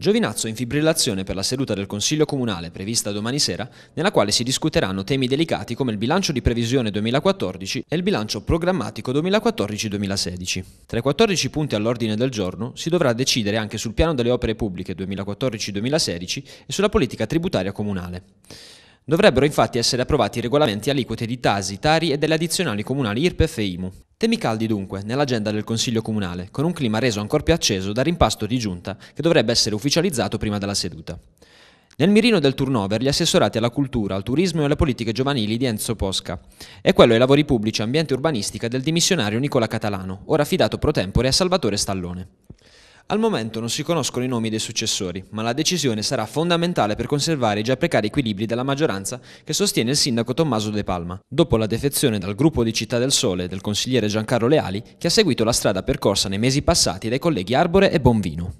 Giovinazzo in fibrillazione per la seduta del Consiglio Comunale prevista domani sera, nella quale si discuteranno temi delicati come il bilancio di previsione 2014 e il bilancio programmatico 2014-2016. Tra i 14 punti all'ordine del giorno si dovrà decidere anche sul piano delle opere pubbliche 2014-2016 e sulla politica tributaria comunale. Dovrebbero infatti essere approvati i regolamenti aliquote di Tasi, Tari e delle addizionali comunali IRPEF e IMU. Temi caldi dunque nell'agenda del Consiglio Comunale, con un clima reso ancora più acceso dal rimpasto di giunta che dovrebbe essere ufficializzato prima della seduta. Nel mirino del turnover gli assessorati alla cultura, al turismo e alle politiche giovanili di Enzo Posca e quello ai lavori pubblici e ambiente urbanistica del dimissionario Nicola Catalano, ora affidato pro tempore a Salvatore Stallone. Al momento non si conoscono i nomi dei successori, ma la decisione sarà fondamentale per conservare i già precari equilibri della maggioranza che sostiene il sindaco Tommaso De Palma, dopo la defezione dal gruppo di Città del Sole del consigliere Giancarlo Leali, che ha seguito la strada percorsa nei mesi passati dai colleghi Arbore e Bonvino.